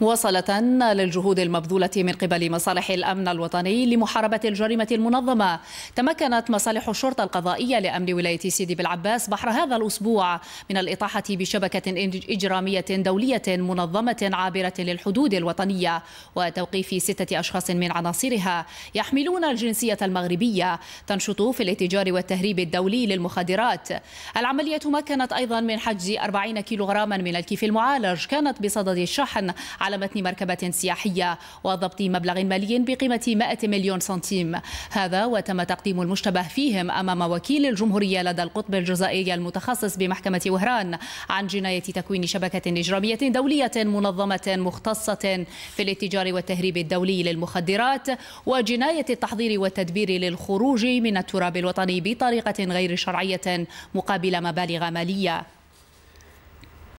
مواصلة للجهود المبذولة من قبل مصالح الأمن الوطني لمحاربة الجريمة المنظمة تمكنت مصالح الشرطة القضائية لأمن ولاية سيدي بالعباس بحر هذا الأسبوع من الإطاحة بشبكة إجرامية دولية منظمة عابرة للحدود الوطنية وتوقيف ستة أشخاص من عناصرها يحملون الجنسية المغربية تنشط في الاتجار والتهريب الدولي للمخدرات العملية مكنت أيضا من حجز 40 كيلوغراما من الكيف المعالج كانت بصدد الشحن على متن مركبة سياحية وضبط مبلغ مالي بقيمة 100 مليون سنتيم هذا وتم تقديم المشتبه فيهم أمام وكيل الجمهورية لدى القطب الجزائري المتخصص بمحكمة وهران عن جناية تكوين شبكة إجرامية دولية منظمة مختصة في الاتجار والتهريب الدولي للمخدرات وجناية التحضير والتدبير للخروج من التراب الوطني بطريقة غير شرعية مقابل مبالغ مالية